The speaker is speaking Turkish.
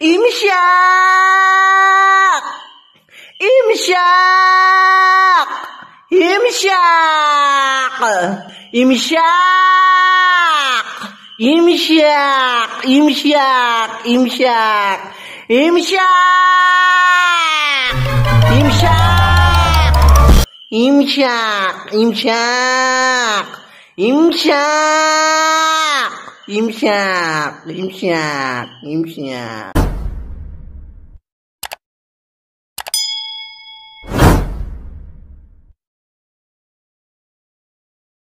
İmşak. İmşak. İmşak. İmşak. İmşak. İmşak. İmşak. İmşak. İmşak. İmşak. İmşak. İmşak. 影片，影片，影片。